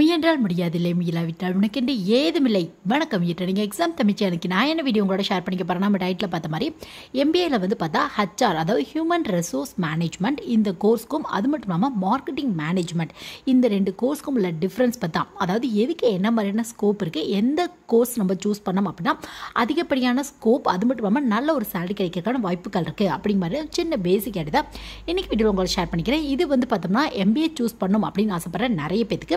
முயன்றால் முடியாதில்லை முயலாவிட்டால் உனக்கென்று ஏதுமில்லை வணக்கம் ஈட்டு நீங்கள் எக்ஸாம் தமிச்சு எனக்கு நான் என்ன வீடியோ உங்களோட ஷேர் பண்ணிக்க போகிறேன் நம்ம டைட்டில் பார்த்த மாதிரி எம்பிஏல வந்து பார்த்தா ஹச்ஆர் அதாவது ஹியூமன் ரிசோர்ஸ் மேனேஜ்மெண்ட் இந்த கோர்ஸ்க்கும் அது மட்டும் இல்லாமல் மார்க்கெட்டிங் மேனேஜ்மெண்ட் இந்த ரெண்டு கோர்ஸ்க்கும் உள்ள டிஃப்ரென்ஸ் பார்த்தா அதாவது எதுக்கு என்ன மாதிரியான ஸ்கோப் இருக்குது எந்த கோர்ஸ் நம்ம சூஸ் பண்ணோம் அப்படின்னா அதிகப்படியான ஸ்கோப் அது மட்டும் இல்லாமல் நல்ல ஒரு சேலரி கிடைக்கிறதுக்கான வாய்ப்புகள் இருக்குது அப்படிங்கிற மாதிரி சின்ன பேசிக் ஆடி தான் இன்றைக்கி வீடியோ உங்களை ஷேர் பண்ணிக்கிறேன் இது வந்து பார்த்தோம்னா எம்பிஏ சூஸ் பண்ணும் அப்படின்னு ஆசைப்படுற நிறைய பேத்துக்கு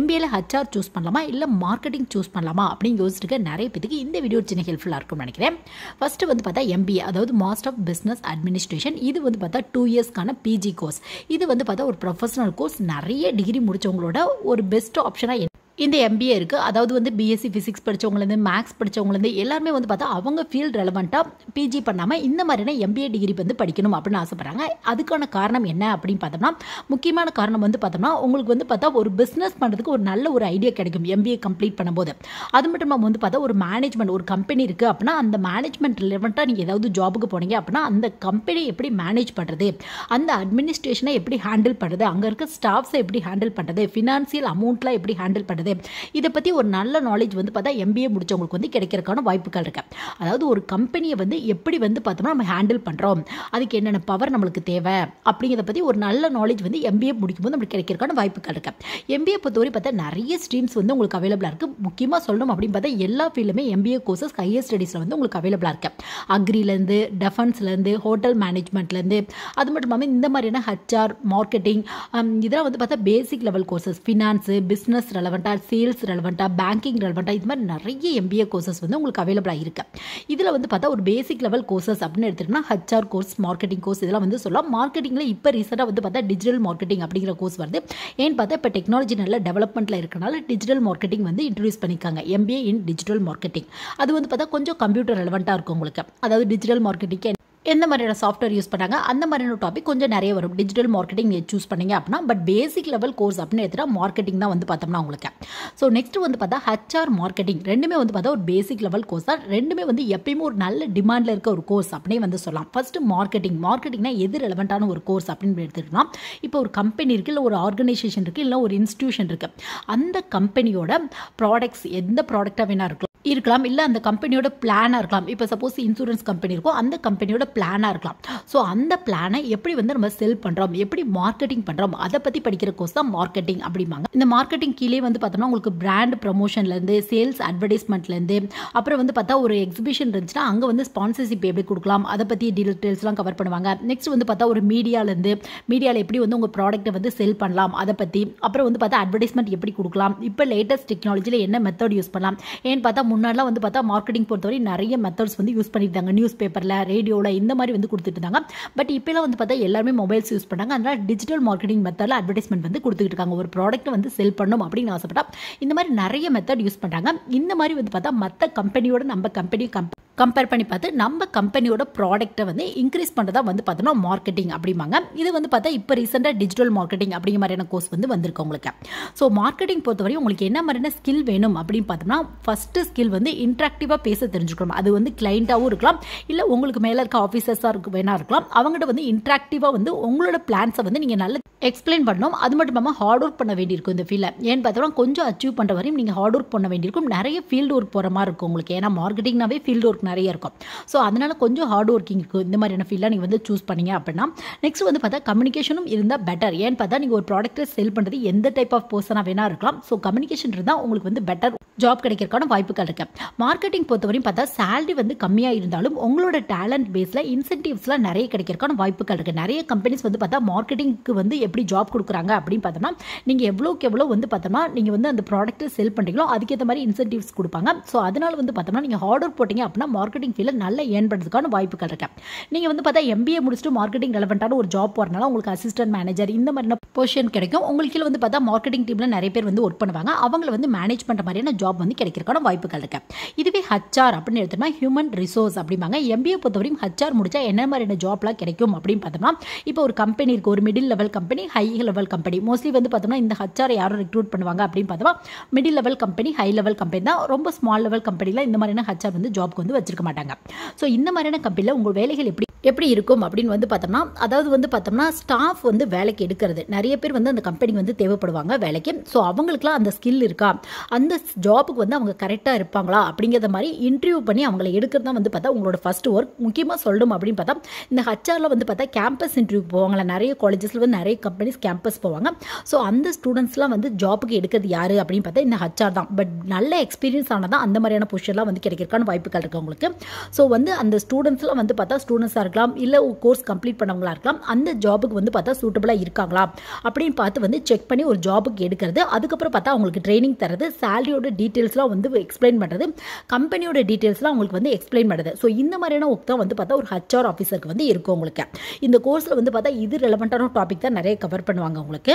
எம்பிஏல ஹச்ஆர் சூஸ் பண்ணலாமா இல்லை மார்க்கெட்டிங் சூஸ் பண்ணலாமா அப்படின்னு யோசிச்சிருக்க நிறைய பேருக்கு இந்த வீடியோ சின்ன ஹெல்ப்ஃபுல்லாக இருக்கும்னு நினைக்கிறேன் ஃபர்ஸ்ட் வந்து பார்த்தா எம்பிஏ அதாவது மாஸ்டர் ஆஃப் பிஸ்னஸ் அட்மினிஸ்ட்ரேஷன் இது வந்து பார்த்தா டூ இயர்ஸ்க்கான பிஜி கோர்ஸ் இது வந்து பார்த்தா ஒரு ப்ரொஃபஷனல் கோர்ஸ் நிறைய டிகிரி முடிச்சவங்களோட ஒரு பெஸ்ட் ஆப்ஷனாக இந்த எம்பிஏ இருக்குது அதாவது வந்து பிஎஸ்சி ஃபிசிக்ஸ் படித்தவங்கலேருந்து மேக்ஸ் படித்தவங்கலேருந்து எல்லாருமே வந்து பார்த்தா அவங்க ஃபீல்ட் ரெலவெண்ட்டாக பிஜி பண்ணாமல் இந்த மாதிரியான எம்பிஏ டிகிரி வந்து படிக்கணும் அப்படின்னு ஆசைப்பட்றாங்க அதுக்கான காரணம் என்ன அப்படின்னு பார்த்தோம்னா முக்கியமான காரணம் வந்து பார்த்தோம்னா உங்களுக்கு வந்து பார்த்தா ஒரு பிஸ்னஸ் பண்ணுறதுக்கு ஒரு நல்ல ஒரு ஐடியா கிடைக்கும் எம்பிஏ கம்ப்ளீட் பண்ணும்போது அது மட்டும் இல்லாமல் வந்து பார்த்தா ஒரு மேனேஜ்மெண்ட் ஒரு கம்பெனி இருக்குது அப்படின்னா அந்த மேனேஜ்மெண்ட் ரிலவெண்ட்டாக நீங்கள் ஏதாவது ஜாபுக்கு போனீங்க அப்படின்னா அந்த கம்பெனி எப்படி மேனேஜ் பண்ணுறது அந்த அட்மினிஸ்ட்ரேஷனை எப்படி ஹேண்டில் பண்ணுறது அங்கே இருக்க ஸ்டாஃப்ஸை எப்படி ஹேண்டில் பண்ணுறது ஃபினான்சியல் அமௌண்ட்லாம் எப்படி ஹேண்டில் பண்ணுறது வருது இதை பற்றி ஒரு நல்ல நாலேஜ் வந்து பார்த்தா எம்பிஏ முடித்தவங்களுக்கு வந்து கிடைக்கிறதுக்கான வாய்ப்புகள் இருக்குது அதாவது ஒரு கம்பெனியை வந்து எப்படி வந்து பார்த்தோம்னா நம்ம ஹேண்டில் பண்ணுறோம் அதுக்கு என்னென்ன பவர் நம்மளுக்கு தேவை அப்படிங்கிறத பற்றி ஒரு நல்ல நாலேஜ் வந்து எம்பிஏ முடிக்கும்போது நம்மளுக்கு கிடைக்கிறதுக்கான வாய்ப்புகள் இருக்குது எம்பிஏ பொறுத்தவரை பார்த்தா நிறைய ஸ்ட்ரீம்ஸ் வந்து உங்களுக்கு அவைலபிளாக இருக்குது முக்கியமாக சொல்லணும் அப்படின்னு பார்த்தா எல்லா ஃபீல்டுமே எம்பிஏ கோர்சஸ் ஹையர் ஸ்டடீஸில் வந்து உங்களுக்கு அவைலபிளாக இருக்குது அக்ரிலேருந்து டெஃபன்ஸ்லேருந்து ஹோட்டல் மேனேஜ்மெண்ட்லேருந்து அது மட்டும் இல்லாமல் இந்த மாதிரியான ஹச்ஆர் மார்க்கெட்டிங் இதெல்லாம் வந்து பார்த்தா basic level courses finance business ரெலவெண்ட்டாக சேல்ஸ் ரெலவெண்ட்டாக பேங்கிங் ரெலவெண்ட்டாக இது மாதிரி நிறைய எம்பிஏ கோர்சஸ் வந்து உங்களுக்கு அவைலபிளாக இருக்கு இதில் வந்து பார்த்தா ஒரு பேசிக் லெவல் கோர்சஸ் அப்படின்னு எடுத்துகிட்டோம்னா ஹச்ஆர் கோர்ஸ் மார்க்கெட்டிங் கோர்ஸ் இதெல்லாம் வந்து சொல்லலாம் மார்க்கெட்டிங்கில் இப்போ ரீசெண்டாக வந்து பார்த்தா டிஜிட்டல் மார்க்கெட்டிங் அப்படிங்கிற கோர்ஸ் வருது ஏன்னு பார்த்தா இப்போ டெக்னாலஜி நல்ல டெவலப்மெண்ட்டில் இருக்கனால டிஜிட்டல் மார்க்கெட்டிங் வந்து இன்ட்ரடியூஸ் பண்ணிக்காங்க எம்பிஏ இன் டிஜிட்டல் மார்க்கெட்டிங் அது வந்து பார்த்தா கொஞ்சம் கம்ப்யூட்டர் ரெலவெண்ட்டாக இருக்கும் உங்களுக்கு அதாவது டிஜிட்டல் மார்க்கெட்டிங்கே எந்த மாதிரியான சாஃப்ட்வேர் யூஸ் பண்ணாங்க அந்த மாதிரியான டாபிக் கொஞ்சம் நிறைய வரும் டிஜிட்டல் மார்க்கெட்டிங் நீங்கள் சூஸ் பண்ணீங்க அப்படின்னா பட் பேசிக் லெவல் கோர்ஸ் அப்படின்னு எடுத்துகிட்டா மார்க்கெட்டிங் தான் வந்து பார்த்தோம்னா உங்களுக்கு ஸோ நெக்ஸ்ட் வந்து பார்த்தா ஹச்ஆர் மார்க்கெட்டிங் ரெண்டுமே வந்து பார்த்தா ஒரு பேசிக் லெவல் கோர்ஸ் தான் ரெண்டுமே வந்து எப்பயுமே ஒரு நல்ல டிமாண்டில் இருக்க ஒரு கோர்ஸ் அப்படின்னே வந்து சொல்லலாம் ஃபஸ்ட்டு மார்க்கெட்டிங் மார்க்கெட்டிங்னா எது ரெலவெண்ட்டான ஒரு கோர்ஸ் அப்படின்னு எடுத்துக்கலாம் இப்போ ஒரு கம்பெனி இருக்குது இல்லை ஒரு ஆர்கனைசேஷன் இருக்குது இல்லை ஒரு இன்ஸ்டியூஷன் இருக்குது அந்த கம்பெனியோட ப்ராடக்ட்ஸ் எந்த ப்ராடக்டாக வேணா இருக்கும் இருக்கலாம் இல்லை அந்த கம்பெனியோட பிளானாக இருக்கலாம் இப்போ சப்போஸ் இன்சூரன்ஸ் கம்பெனி இருக்கும் அந்த கம்பெனியோட பிளானாக இருக்கலாம் ஸோ அந்த பிளானை எப்படி வந்து நம்ம செல் பண்ணுறோம் எப்படி மார்க்கெட்டிங் பண்ணுறோம் அதை பற்றி படிக்கிற கோர்ஸ் தான் மார்க்கெட்டிங் அப்படிம்பாங்க இந்த மார்க்கெட்டிங் கீழே வந்து பார்த்தோம்னா உங்களுக்கு பிராண்ட் ப்ரமோஷன்லேருந்து சேல்ஸ் அட்வர்டைஸ்மெண்ட்லேருந்து அப்புறம் வந்து பார்த்தா ஒரு எக்ஸிபிஷன் இருந்துச்சுன்னா அங்கே வந்து ஸ்பான்சர்ஷிப் எப்படி கொடுக்கலாம் அதை பற்றி டீட்டெயில்ஸ்லாம் கவர் பண்ணுவாங்க நெக்ஸ்ட் வந்து பார்த்தா ஒரு மீடியாவிலேருந்து மீடியாவில் எப்படி வந்து உங்கள் ப்ராடக்ட்டை வந்து செல் பண்ணலாம் அதை பற்றி அப்புறம் வந்து பார்த்தா அட்வர்டைஸ்மெண்ட் எப்படி கொடுக்கலாம் இப்போ லேட்டஸ்ட் டெக்னாலஜியில் என்ன மெத்தட் யூஸ் பண்ணலாம் ஏன்னு பார்த்தா முன்னாடிலாம் வந்து பார்த்தா மார்க்கெட்டிங் பொறுத்தவரை நிறைய மெத்தட்ஸ் வந்து யூஸ் பண்ணியிருந்தாங்க நியூஸ் பேப்பரில் ரேடியோவில் இந்த மாதிரி வந்து கொடுத்துட்டு இருந்தாங்க பட் இப்போலாம் வந்து பார்த்தா எல்லாருமே மொபைல்ஸ் யூஸ் பண்ணாங்க அதனால் டிஜிட்டல் மார்க்கெட்டிங் மெத்தடில் அட்வர்டைஸ்மெண்ட் வந்து கொடுத்துக்கிட்டு இருக்காங்க ஒரு ப்ராடக்ட் வந்து செல் பண்ணணும் அப்படின்னு ஆசைப்பட்டா இந்த மாதிரி நிறைய மெத்தட் யூஸ் பண்ணுறாங்க இந்த மாதிரி வந்து பார்த்தா மற்ற கம்பெனியோட நம்ம கம்பெனி கம்பெனி கம்பேர் பண்ணி பார்த்து நம்ம கம்பெனியோட ப்ராடக்ட்டை வந்து இன்க்ரீஸ் பண்ணுறதா வந்து பார்த்தோன்னா மார்க்கெட்டிங் அப்படிம்பாங்க இது வந்து பார்த்தா இப்போ ரீசெண்டாக டிஜிட்டல் மார்க்கெட்டிங் அப்படிங்கிற மாதிரியான கோர்ஸ் வந்து வந்திருக்கு உங்களுக்கு ஸோ மார்க்கெட்டிங் பொறுத்தவரை உங்களுக்கு என்ன மாதிரியான ஸ்கில் வேணும் அப்படின்னு பார்த்தோம்னா ஃபஸ்ட்டு ஸ்கில் வந்து இன்ட்ராக்டிவாக பேச தெரிஞ்சுக்கணும் அது வந்து கிளைண்ட்டாகவும் இருக்கலாம் இல்லை உங்களுக்கு மேலே இருக்க ஆஃபீஸர்ஸாக இருக்கு வேணா இருக்கலாம் அவங்ககிட்ட வந்து இன்ட்ராக்டிவாக வந்து உங்களோட பிளான்ஸை வந்து நீங்கள் நல்லா எக்ஸ்பிளைன் பண்ணணும் அது மட்டும் இல்லாமல் ஹார்ட் ஒர்க் பண்ண வேண்டியிருக்கும் இந்த ஃபீல்டில் ஏன்னு பார்த்தோம்னா கொஞ்சம் அச்சீவ் பண்ணுற வரையும் நீங்கள் ஹார்ட் ஒர்க் பண்ண வேண்டியிருக்கும் நிறைய ஃபீல்டு ஒர்க் போகிற மாதிரி இருக்கும் உங்களுக்கு ஏன்னா மார்க்கெட்டிங்னாவே ஃபீல்டு ஒர்க் நிறைய இருக்கும் ஸோ அதனால் கொஞ்சம் ஹார்ட் ஒர்க்கிங் இருக்கும் இந்த மாதிரியான ஃபீல்டாக நீங்கள் வந்து சூஸ் பண்ணீங்க அப்படின்னா நெக்ஸ்ட் வந்து பார்த்தா கம்யூனிகேஷனும் இருந்தால் பெட்டர் ஏன்னு பார்த்தா நீங்கள் ஒரு ப்ராடக்ட்டை செல் பண்ணுறது எந்த டைப் ஆஃப் பர்சனாக வேணா இருக்கலாம் ஸோ கம்யூனிகேஷன் இருந்தால் உங்களுக்கு வந்து பெட்டர் ஜாப் கிடைக்கிறதுக்கான வாய்ப்புகள் இருக்கு மார்க்கெட்டிங் பொறுத்தவரையும் பார்த்தா சேலரி வந்து கம்மியாக இருந்தாலும் உங்களோட டேலண்ட் பேஸில் இன்சென்டிவ்ஸ்லாம் நிறைய கிடைக்கிறதுக்கான வாய்ப்புகள் இருக்குது நிறைய கம்பெனிஸ் வந்து பார்த்தா மார்க்கெட்டிங்க்கு வந்து எப்படி ஜாப் கொடுக்குறாங்க அப்படின்னு பார்த்தோம்னா நீங்கள் எவ்வளோக்கு எவ்வளோ வந்து பார்த்தோம்னா நீங்கள் வந்து அந்த ப்ராடக்ட்டை செல் பண்ணுறீங்களோ அதுக்கேற்ற மாதிரி இன்சென்டிவ்ஸ் கொடுப்பாங்க ஸோ அதனால் வந்து பார்த்தோம்னா நீங்கள் ஆர்டர் போட்டிங்க அப்படின்னா மார்க்கெட்டிங் ஃபீல்டில் நல்லா ஏர்ன் பண்ணுறதுக்கான வாய்ப்புகள் இருக்கு நீங்கள் வந்து பார்த்தா எம்பிஏ முடிச்சுட்டு மார்க்கெட்டிங் ரெலவெண்ட்டான ஒரு ஜாப் போகிறனால உங்களுக்கு அசிஸ்டன்ட் மேனேஜர் இந்த மாதிரியான பொசிஷன் கிடைக்கும் உங்களுக்கு வந்து பார்த்தா மார்க்கெட்டிங் டீமில் நிறைய பேர் வந்து ஒர்க் பண்ணுவாங்க அவங்கள வந்து மேனேஜ் பண்ணுற மாதிரியான ஜாப் வந்து கிடைக்கிறதுக்கான வாய்ப்புகள் இருக்கு இதுவே ஹச்ஆர் அப்படின்னு எடுத்தோம்னா ஹியூமன் ரிசோர்ஸ் அப்படிம்பாங்க எம்பிஏ பொறுத்தவரையும் ஹச்ஆர் முடிச்சா என்ன மாதிரியான ஜாப்லாம் கிடைக்கும் அப்படின்னு பார்த்தோம்னா இப்போ ஒரு கம்பெனி இருக்குது ஒரு middle level company high level company mostly வந்து பார்த்தோம்னா இந்த ஹச்ஆர் யாரும் ரெக்ரூட் பண்ணுவாங்க அப்படின்னு பார்த்தோம்னா middle level company high level company தான் ரொம்ப ஸ்மால் லெவல் கம்பெனியில் இந்த மாதிரியான ஹச்ஆர் வந்து ஜாப்க்கு வந்து வச்சு வச்சிருக்க மாட்டாங்க ஸோ இந்த மாதிரியான கம்பெனியில் உங்கள் வேலைகள் எப்படி எப்படி இருக்கும் அப்படின்னு வந்து பார்த்தோம்னா அதாவது வந்து பார்த்தோம்னா ஸ்டாஃப் வந்து வேலைக்கு எடுக்கிறது நிறைய பேர் வந்து அந்த கம்பெனி வந்து தேவைப்படுவாங்க வேலைக்கு ஸோ அவங்களுக்குலாம் அந்த ஸ்கில் இருக்கா அந்த ஜாபுக்கு வந்து அவங்க கரெக்டாக இருப்பாங்களா அப்படிங்கிறத மாதிரி இன்டர்வியூ பண்ணி அவங்களை எடுக்கிறது தான் வந்து பார்த்தா உங்களோட ஃபர்ஸ்ட் ஒர்க் முக்கியமாக சொல்லணும் அப்படின்னு பார்த்தா இந்த ஹச்ஆரில் வந்து பார்த்தா கேம்பஸ் இன்டர்வியூ போவாங்களா நிறைய காலேஜஸில் வந்து நிறைய கம்பெனிஸ் கேம்பஸ் போவாங்க ஸோ அந்த ஸ்டூடெண்ட்ஸ்லாம் வந்து ஜாபுக்கு எடுக்கிறது யார் அப்படின்னு பார்த்தா இந்த ஹச்ஆர் தான் பட் நல்ல எக்ஸ்பீரியன்ஸ் ஆனால் தான் அந்த மாதிரியான பொசிஷன்லாம் வந்து கிடைக்கிறக்கான வாய்ப்புகள் இருக்குது அவங்களுக்கு ஸோ வந்து அந்த ஸ்டூடெண்ட்ஸ்லாம் வந்து பார்த்தா ஸ்டூடெண்ட்ஸாக இருக்கலாம் இல்லை கோர்ஸ் கம்ப்ளீட் பண்ணவங்களா இருக்கலாம் அந்த ஜாபுக்கு வந்து பார்த்தா சூட்டபுளாக இருக்காங்களா அப்படின்னு பார்த்து வந்து செக் பண்ணி ஒரு ஜாபுக்கு எடுக்கிறது அதுக்கப்புறம் பார்த்தா அவங்களுக்கு ட்ரைனிங் தரது சேலரியோட டீட்டெயில்ஸ்லாம் வந்து எக்ஸ்பிளைன் பண்ணுறது கம்பெனியோட டீட்டெயில்ஸ்லாம் அவங்களுக்கு வந்து எக்ஸ்பிளைன் பண்ணுறது ஸோ இந்த மாதிரியான ஒர்க் தான் வந்து பார்த்தா ஒரு ஹச்ஆர் ஆஃபீஸருக்கு வந்து இருக்கும் உங்களுக்கு இந்த கோர்ஸில் வந்து பார்த்தா இது ரெலவெண்ட்டான டாபிக் தான் நிறைய கவர் பண்ணுவாங்க உங்களுக்கு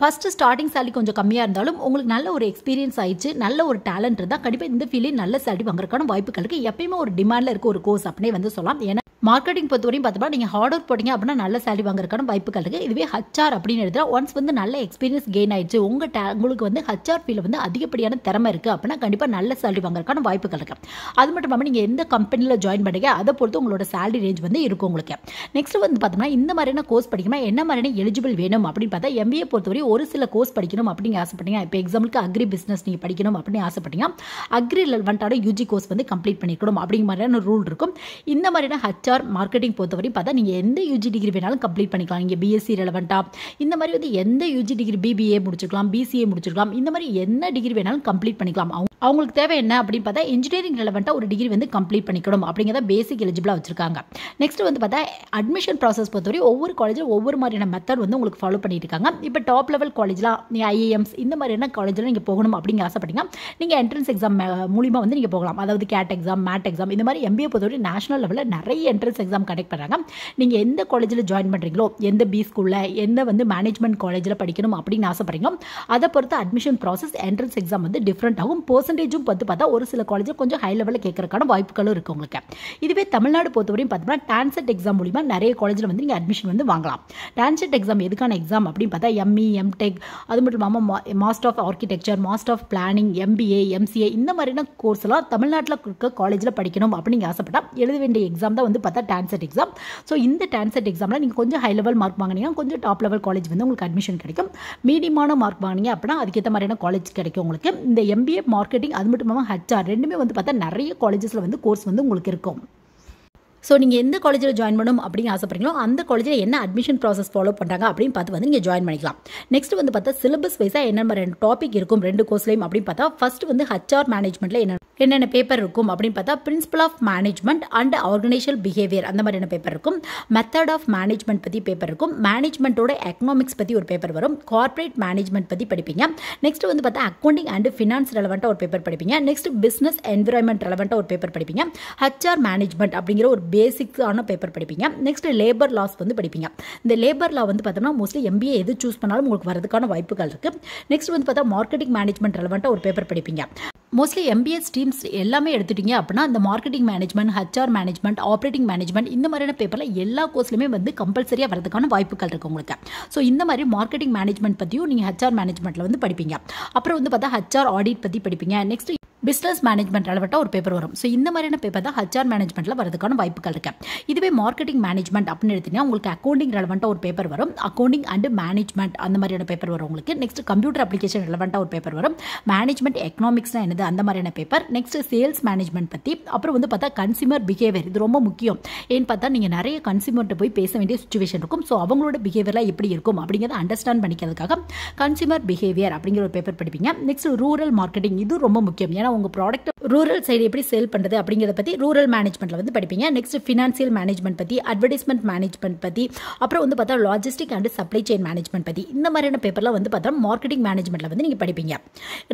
ஃபஸ்ட்டு ஸ்டார்டிங் சேலரி கொஞ்சம் கம்மியாக இருந்தாலும் உங்களுக்கு நல்ல ஒரு எக்ஸ்பீரியன்ஸ் ஆயிடுச்சு நல்ல ஒரு டேலண்ட் இருந்தால் கண்டிப்பாக இந்த ஃபீல்டில் நல்ல சாலரி வாங்குறதுக்கான வாய்ப்புகளுக்கு எப்பயுமே ஒரு டிமாண்டில் இருக்க ஒரு கோர்ஸ் அப்படின்னே வந்து சொல்லலாம் ஏன்னா மார்க்கெட்டிங் பொறுத்தவரையும் பார்த்தோம்னா நீங்கள் ஹார்ட் ஒர்க் போட்டிங்க அப்படின்னா நல்ல சாலரி வாங்குறதுக்கான வாய்ப்புகள் இருக்குது இதுவே ஹச்ஆர் அப்படின்னு எடுத்தால் ஒன்ஸ் வந்து நல்ல எக்ஸ்பீரியன்ஸ் கெயின் ஆயிடுச்சு உங்கள் டே உங்களுக்கு வந்து ஹச்ஆர் ஃபீல் வந்து அதிகப்படியான திறமை இருக்குது அப்படின்னா கண்டிப்பாக நல்ல சேலரி வாங்குறதுக்கான வாய்ப்புகள் இருக்குது அது மட்டும் இல்லாமல் நீங்கள் எந்த கம்பெனியில் ஜாயின் பண்ணுங்க அதை பொறுத்து உங்களோட சேலரி ரேஞ்ச் வந்து இருக்கும் உங்களுக்கு நெக்ஸ்ட் வந்து பார்த்தோம்னா இந்த மாதிரியான கோர்ஸ் படிக்கணும் என்ன மாதிரியான எலிஜிபிள் வேணும் அப்படின்னு பார்த்தா எம்பிஏ பொறுத்தவரை ஒரு சில கோர்ஸ் படிக்கணும் அப்படின்னு ஆசைப்பட்டீங்க இப்போ எக்ஸாம்பிளுக்கு அக்ரி பிஸ்னஸ் நீங்கள் படிக்கணும் அப்படின்னு ஆசைப்பட்டீங்க அக்ரி ரிலவெண்ட்டான யூஜி கோர்ஸ் வந்து கம்ப்ளீட் பண்ணிக்கணும் அப்படிங்கிற மாதிரியான ரூல் இருக்கும் இந்த மாதிரியான ஹச்ஆர் மார்க்கெட்டிங் பொறுத்தவரை பார்த்தா நீங்கள் எந்த யூஜி டிகிரி வேணாலும் கம்ப்ளீட் பண்ணிக்கலாம் நீங்கள் பிஎஸ்சி ரிலவெண்ட்டாக இந்த மாதிரி வந்து எந்த யூஜி டிகிரி பிபிஏ முடிச்சிருக்கலாம் பிசிஏ முடிச்சிருக்கலாம் இந்த மாதிரி என்ன டிகிரி வேணாலும் கம்ப்ளீட் பண்ணிக்கலாம் அவங்க அவங்களுக்கு தேவை என்ன அப்படின்னு பார்த்தா இன்ஜினியரிங் ரிலவெண்ட்டாக ஒரு டிகிரி வந்து கம்ப்ளீட் பண்ணிக்கணும் அப்படிங்கிறத பேசிக் எலிஜிபிளாக வச்சுருக்காங்க நெக்ஸ்ட் வந்து பார்த்தா அட்மிஷன் ப்ராசஸ் பொறுத்தவரை ஒவ்வொரு காலேஜில் ஒவ்வொரு மாதிரியான மெத்தட் வந்து உங்களுக்கு ஃபாலோ பண்ணியிருக்காங்க இப்போ டாப் லெவல் காலேஜ்லாம் நீங்கள் ஐஏஎம்ஸ் இந்த மாதிரியான காலேஜில் நீங்கள் போகணும் அப்படிங்க ஆசைப்பட்டீங்கன்னா நீங்கள் என்ட்ரன்ஸ் எக்ஸாம் மூலியமாக வந்து நீங்கள் போகலாம் அதாவது கேட் எக்ஸாம் மேட் எக்ஸாம் இந்த மாதிரி எம்பிஏ பொறுத்தவரை நேஷனல் லெவலில் நிறைய என்ட்ரன்ஸ் எக்ஸாம் கண்டக்ட் பண்ணுறாங்க நீங்கள் எந்த காலேஜில் ஜாயின் பண்ணுறீங்களோ எந்த பி ஸ்கூலில் எந்த வந்து மேனேஜ்மெண்ட் காலேஜில் படிக்கணும் அப்படின்னு ஆசைப்படுறீங்களோ அதை பொறுத்து அட்மிஷன் ப்ராசஸ் என்ட்ரன்ஸ் எக்ஸாம் வந்து டிஃப்ரெண்ட் ஆகும் போஸ்ட் பர்சன்டேஜும் பார்த்து பார்த்தா ஒரு சில காலேஜ் கொஞ்சம் ஹை லெவலில் கேட்கறக்கான வாய்ப்புகளும் இருக்கு உங்களுக்கு இதுவே தமிழ்நாடு பொறுத்தவரையும் பார்த்தோம்னா டான்செட் எக்ஸாம் மூலிமா நிறைய காலேஜில் வந்து நீங்கள் அட்மிஷன் வந்து வாங்கலாம் டான்செட் எக்ஸாம் எதுக்கான எக்ஸாம் அப்படின்னு பார்த்தா எம்இ எம்டெக் e, அது மட்டும் இல்லாமல் master of architecture master of planning MBA MCA இந்த மாதிரியான கோர்ஸ் எல்லாம் தமிழ்நாட்டில் இருக்க காலேஜில் படிக்கணும் அப்படின்னு ஆசைப்பட்டால் எழுத வேண்டிய எக்ஸாம் தான் வந்து பார்த்தா டான்செட் எக்ஸாம் ஸோ இந்த டான்செட் எக்ஸாமில் நீங்கள் கொஞ்சம் ஹை லெவல் மார்க் வாங்கினீங்கன்னா கொஞ்சம் டாப் லெவல் காலேஜ் வந்து உங்களுக்கு அட்மிஷன் கிடைக்கும் மீடியமான மார்க் வாங்கினீங்க அப்படின்னா அதுக்கேற்ற மாதிரியான காலேஜ் கிடைக்கும் உங்களுக்கு இந்த எம்பிஏ மார்க் மார்க்கெட்டிங் அது மட்டும் இல்லாமல் ஹச்ஆர் ரெண்டுமே வந்து பார்த்தா நிறைய காலேஜஸில் வந்து கோர்ஸ் வந்து உங்களுக்கு இருக்கும் ஸோ நீங்கள் எந்த காலேஜில் ஜாயின் பண்ணணும் அப்படின்னு ஆசைப்படுறீங்களோ அந்த காலேஜில் என்ன அட்மிஷன் ப்ராசஸ் ஃபாலோ பண்ணுறாங்க அப்படின்னு பார்த்து வந்து நீங்கள் ஜாயின் பண்ணிக்கலாம் நெக்ஸ்ட் வந்து பார்த்தா சிலபஸ் வைஸாக என்னென்ன ரெண்டு டாபிக் இருக்கும் ரெண்டு கோர்ஸ்லையும் அப்படின்னு பார்த்தா ஃபஸ்ட் வந்து ஹச்ஆர் மேனேஜ்மெண்ட்டில் என்ன என்னென்ன பேப்பர் இருக்கும் அப்படின்னு பார்த்தா principle of management and organisation behaviour அந்த மாதிரியான பேப்பர் இருக்கும் மெத்தட் ஆஃப் மேனேஜ்மெண்ட் பற்றி பேப்பர் இருக்கும் மேனேஜ்மெண்ட்டோட எக்கனாமிக்ஸ் பற்றி ஒரு பேப்பர் வரும் கார்ப்பரேட் மேனேஜ்மெண்ட் பற்றி படிப்பீங்க நெக்ஸ்ட் வந்து பார்த்தா அக்கௌண்டிங் அண்ட் ஃபினான்ஸ் ரெலவெண்ட்டாக ஒரு பேப்பர் படிப்பீங்க நெக்ஸ்ட் பிஸ்னஸ் என்விரான்மெண்ட் ரெலவெண்ட்டாக ஒரு பேப்பர் படிப்பீங்க ஹச்ஆர் மேனேஜ்மெண்ட் அப்படிங்கிற ஒரு பேசிக்ஸான பேப்பர் படிப்பீங்க நெக்ஸ்ட் லேபர் லாஸ் வந்து படிப்பீங்க இந்த லேபர் லா வந்து பார்த்தோம்னா மோஸ்ட்லி எம்பிஏ எது சூஸ் பண்ணாலும் உங்களுக்கு வரதுக்கான வாய்ப்புகள் இருக்குது நெக்ஸ்ட் வந்து பார்த்தா மார்க்கெட்டிங் மேனேஜ்மெண்ட் ரெலவெண்ட்டாக ஒரு பேப்பர் படிப்பீங்க மோஸ்ட்லி எம்பிஏ ஸ்ட்ரீம்ஸ் எல்லாமே எடுத்துட்டீங்க அப்படின்னா இந்த marketing management HR management operating management இந்த மாதிரியான பேப்பரில் எல்லா கோர்ஸ்லையுமே வந்து கம்பல்சரியாக வரதுக்கான வாய்ப்புகள் இருக்குது உங்களுக்கு ஸோ இந்த மாதிரி மார்க்கெட்டிங் மேனேஜ்மெண்ட் பற்றியும் நீங்கள் ஹச்ஆர் மேனேஜ்மெண்ட்டில் வந்து படிப்பீங்க அப்புறம் வந்து பார்த்தா ஹச்ஆர் ஆடிட் பற்றி படிப்பீங்க நெக்ஸ்ட் பிஸ்னஸ் மேனேஜ்மெண்ட் அளவட்ட ஒரு பேப்பர் வரும் ஸோ இந்த மாதிரியான பேப்பர் தான் ஹச்ஆர் மேனேஜ்மெண்ட்டில் வரதுக்கான வாய்ப்புகள் இருக்குது இதுவே மார்க்கெட்டிங் மேனேஜ்மெண்ட் அப்படின்னு எடுத்தீங்கன்னா உங்களுக்கு அக்கௌண்டிங் ரெலவெண்ட்டாக ஒரு பேப்பர் வரும் அக்கௌண்டிங் அண்ட் மேனேஜ்மெண்ட் அந்த மாதிரியான பேப்பர் வரும் உங்களுக்கு நெக்ஸ்ட் கம்ப்யூட்டர் அப்ளிகேஷன் ரெலவெண்ட்டாக ஒரு பேப்பர் வரும் மேனேஜ்மெண்ட் எக்கனாமிக்ஸ்னா என்னது அந்த மாதிரியான பேப்பர் நெக்ஸ்ட் சேல்ஸ் மேனேஜ்மெண்ட் பற்றி அப்புறம் வந்து பார்த்தா கன்சியூமர் பிஹேவியர் இது ரொம்ப முக்கியம் ஏன்னு பார்த்தா நீங்கள் நிறைய கன்சியூமர்கிட்ட போய் பேச வேண்டிய சுச்சுவேஷன் இருக்கும் ஸோ அவங்களோட பிஹேவியர்லாம் எப்படி இருக்கும் அப்படிங்கிறத அண்டர்ஸ்டாண்ட் பண்ணிக்கிறதுக்காக கன்சியூமர் பிஹேவியர் அப்படிங்கிற ஒரு பேப்பர் படிப்பீங்க நெக்ஸ்ட் ரூரல் மார்க்கெட்டிங் இது ரொம்ப முக்கியம் ஏன்னா உங்கள் ப்ராடக்ட் ரூரல் சைடு எப்படி சேல் பண்ணுறது அப்படிங்கிறத பற்றி ரூரல் மேனேஜ்மெண்ட்டில் வந்து படிப்பீங்க நெக்ஸ்ட் ஃபினான்சியல் மேனேஜ்மெண்ட் பற்றி அட்வர்டைஸ்மெண்ட் மேனேஜ்மெண்ட் பற்றி அப்புறம் வந்து பார்த்தா logistic and supply chain management பற்றி இந்த மாதிரியான பேப்பர்லாம் வந்து பார்த்தா மார்க்கெட்டிங் மேனேஜ்மெண்ட்டில் வந்து நீங்கள் படிப்பீங்க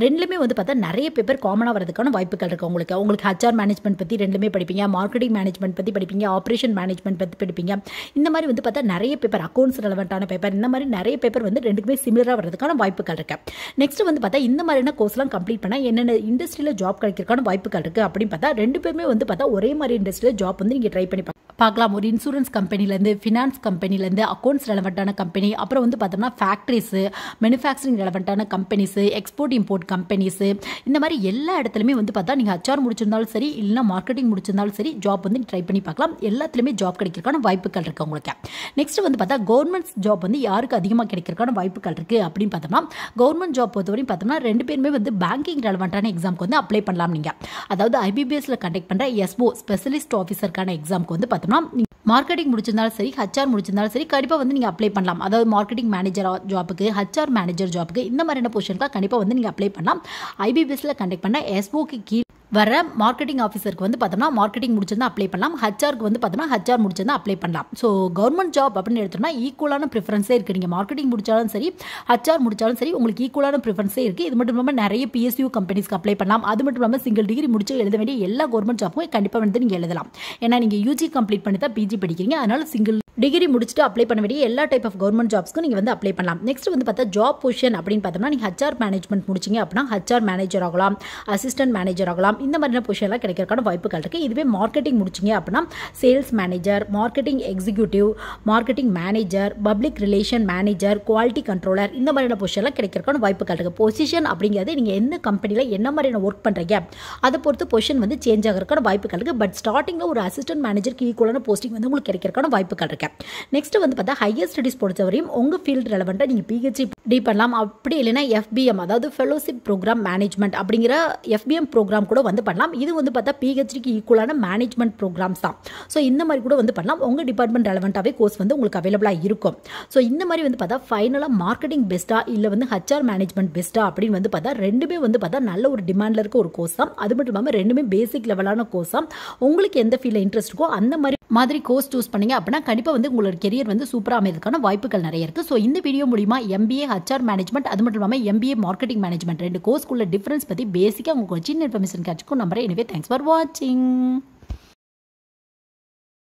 ரெண்டுமே வந்து பார்த்தா நிறைய பேப்பர் காமனாக வரதுக்கான வாய்ப்புகள் இருக்குது உங்களுக்கு உங்களுக்கு ஹச்ஆர் மேனேஜ்மெண்ட் பற்றி ரெண்டுமே படிப்பீங்க மார்க்கெட்டிங் மேனேஜ்மெண்ட் பற்றி படிப்பீங்க ஆப்ரேஷன் மேனேஜ்மெண்ட் பற்றி படிப்பீங்க இந்த மாதிரி வந்து பார்த்தா நிறைய பேப்பர் அக்கௌண்ட்ஸ் ரெலவெண்ட்டான பேப்பர் இந்த மாதிரி நிறைய பேப்பர் வந்து ரெண்டுக்குமே சிமிலராக வரதுக்கான வாய்ப்புகள் இருக்குது நெக்ஸ்ட் வந்து பார்த்தா இந்த மாதிரியான கோர்ஸ்லாம் கம்ப்ளீட் பண்ணால் என்னென்ன இண்டஸ்ட்ரி இண்டஸ்ட்ரியில் ஜாப் கிடைக்கிறதுக்கான வாய்ப்புகள் இருக்குது அப்படின்னு பார்த்தா ரெண்டு பேருமே வந்து பார்த்தா ஒரே மாதிரி இண்டஸ்ட்ரியில் ஜாப் வந்து நீங்கள் ட்ரை பண்ணி பார்க்கலாம் பார்க்கலாம் ஒரு இன்சூரன்ஸ் கம்பெனிலேருந்து ஃபினான்ஸ் கம்பெனிலேருந்து அக்கௌண்ட்ஸ் ரெலவெண்ட்டான கம்பெனி அப்புறம் வந்து பார்த்தோம்னா ஃபேக்ட்ரிஸு மேனுஃபேக்சரிங் ரெலவெண்ட்டான கம்பெனிஸு எக்ஸ்போர்ட் இம்போர்ட் கம்பெனிஸு இந்த மாதிரி எல்லா இடத்துலையுமே வந்து பார்த்தா நீங்கள் ஹச்ஆர் முடிச்சிருந்தாலும் சரி இல்லைனா மார்க்கெட்டிங் முடிச்சிருந்தாலும் சரி ஜாப் வந்து ட்ரை பண்ணி பார்க்கலாம் எல்லாத்துலேயுமே ஜாப் கிடைக்கிறக்கான வாய்ப்புகள் இருக்குது உங்களுக்கு நெக்ஸ்ட் வந்து பார்த்தா கவர்மெண்ட் ஜாப் வந்து யாருக்கு அதிகமாக கிடைக்கிறக்கான வாய்ப்புகள் இருக்குது அப்படின்னு பார்த்தோம்னா கவர்மெண்ட் ஜாப் பொறுத்தவரையும் பார்த்தோம்னா ரெண்டு பேருமே வந்து பேங்கிங் ரெலவெண்ட்டான எக்ஸாமுக்கு வந்து அப்ளை பண்ணலாம் நீங்கள் அதாவது ஐபிபிஎஸ்சில் கண்டக்ட் பண்ணுற எஸ்போ ஸ்பெஷலிஸ்ட் ஆஃபீஸருக்கான எக்ஸாமுக்கு வந்து பார்த்தோம்னா பண்ணணும்னா மார்க்கெட்டிங் முடிச்சிருந்தாலும் சரி ஹச்ஆர் முடிச்சிருந்தாலும் சரி கண்டிப்பாக வந்து நீங்கள் அப்ளை பண்ணலாம் அதாவது மார்க்கெட்டிங் மேனேஜர் ஜாப்புக்கு ஹச்ஆர் மேனேஜர் ஜாப்புக்கு இந்த மாதிரியான பொசிஷனுக்காக கண்டிப்பாக வந்து நீங்கள் அப்ளை பண்ணலாம் ஐபிபிஎஸ்சில் கண்டக்ட் பண்ண எஸ்ஓக்கு கீழ் வர மார்க்கெட்டிங் ஆஃபீஸருக்கு வந்து பார்த்தோம்னா மார்க்கெட்டிங் முடிச்சிருந்தா அப்ளை பண்ணலாம் ஹச்ஆருக்கு வந்து பார்த்தோம்னா ஹச்ஆர் முடிச்சிருந்தா அப்ளை பண்ணலாம் ஸோ கவர்மெண்ட் ஜாப் அப்படின்னு எடுத்தோம்னா ஈக்குவலான ப்ரிஃபரன்ஸே இருக்குது நீங்கள் மார்க்கெட்டிங் முடித்தாலும் சரி ஹச்ஆர் முடிச்சாலும் சரி உங்களுக்கு ஈக்குவலான ப்ரிஃபரன்ஸே இருக்குது இது மட்டும் இல்லாமல் நிறைய பிஎஸ்யூ கம்பெனிஸ்க்கு அப்ளை பண்ணலாம் அது மட்டும் இல்லாமல் சிங்கிள் டிகிரி முடிச்சு எழுத வேண்டிய எல்லா கவர்மெண்ட் ஜாப்பும் கண்டிப்பாக வந்து நீங்கள் எழுதலாம் ஏன்னா நீங்கள் யூஜி கம்ப்ளீட் பண்ணி தான் பிஜி படிக்கிறீங்க அதனால் சிங்கிள் டிகிரி முடிச்சுட்டு அப்ளை பண்ண வேண்டிய எல்லா டைப் ஆஃப் கவர்மெண்ட் ஜாப்ஸ்க்கு நீங்கள் வந்து அப்ளை பண்ணலாம் நெக்ஸ்ட் வந்து பார்த்தா ஜாப் பொசிஷன் அப்படின்னு பார்த்தோம்னா நீங்கள் ஹச்ஆர் மேனேஜ்மெண்ட் முடிச்சிங்க அப்படின்னா ஹச்ஆர் மேனேஜர் ஆகலாம் அசிஸ்டன்ட் மேனேஜர் ஆகலாம் இந்த மாதிரியான பொசிஷன்லாம் கிடைக்கிறக்கான வாய்ப்புகள் இருக்குது இதுவே மார்க்கெட்டிங் முடிச்சிங்க அப்படின்னா sales manager marketing executive marketing manager public relation manager quality controller இந்த மாதிரியான பொசிஷன்லாம் கிடைக்கிறக்கான வாய்ப்புகள் இருக்குது பொசிஷன் அப்படிங்கிறது நீங்கள் எந்த கம்பெனியில் என்ன மாதிரியான ஒர்க் பண்ணுறீங்க அதை பொறுத்து பொசிஷன் வந்து சேஞ்ச் ஆகிறதுக்கான வாய்ப்புகள் இருக்குது பட் ஸ்டார்டிங்கில் ஒரு அசிஸ்டன்ட் மேனேஜருக்கு ஈக்குவலான போஸ்டிங் வந்து உங்களுக்கு கிடைக்கிறக்கான வாய்ப்புகள் இருக்குது நெக்ஸ்ட் வந்து பார்த்தா ஹையர் ஸ்டடிஸ் பொறுத்தவரையும் உங்கள் ஃபீல்டு ரெலவெண்டா நீங்கள் பிஹெச்டி டி பண்ணலாம் அப்படி இல்லைன்னா எஃபிஎம் அதாவது ஃபெலோஷிப் ப்ரோக்ராம் மேனேஜ்மெண்ட் அப்படிங்கிற எஃபிஎம் ப்ரோக்ராம் கூட வந்து பண்ணலாம் இது வந்து பார்த்தா பிஹெச்டிக்கு ஈக்குவலான மேனேஜ்மெண்ட் ப்ரோக்ராம்ஸ் தான் ஸோ இந்த மாதிரி கூட வந்து பண்ணலாம் உங்கள் டிபார்ட்மெண்ட் ரெலவெண்டாவே கோர்ஸ் வந்து உங்களுக்கு அவைலபிளாக இருக்கும் ஸோ இந்த மாதிரி வந்து பார்த்தா ஃபைனலாக மார்க்கெட்டிங் பெஸ்ட்டாக இல்லை வந்து ஹச்ஆர் மேனேஜ்மெண்ட் பெஸ்ட்டாக அப்படின்னு வந்து பார்த்தா ரெண்டுமே வந்து பார்த்தா நல்ல ஒரு டிமாண்டில் இருக்க ஒரு கோர்ஸ் தான் அது மட்டும் இல்லாமல் ரெண்டுமே பேசிக் லெவலான கோர்ஸ் தான் உங்களுக்கு எந்த ஃபீல்டில் இன்ட்ரெஸ்ட் இருக்கோ அந்த மாதிரி மாதிரி கோர்ஸ் சூஸ் பண்ணீங்க அப்படின்னா கண்டிப்பாக வந்து உங்களோட கெரியர் வந்து சூப்பராக அமையதுக்கான வாய்ப்புகள் நிறைய இருக்குது ஸோ இந்த வீடியோ மூலிமா எம்பிஏ ஹச்ஆர் மேனேஜ்மெண்ட் அது மட்டும் இல்லாமல் எம்பிஏ மார்க்கெட்டிங் மேனேஜ்மெண்ட் ரெண்டு கோர்ஸ்க்குள்ள டிஃப்ரென்ஸ் பற்றி பேசிக்காக உங்களுக்கு சின்ன இன்ஃபர்மேஷன் கிடச்சிக்கும் நம்புறேன் எனவே தேங்க்ஸ் ஃபார் வாட்சிங்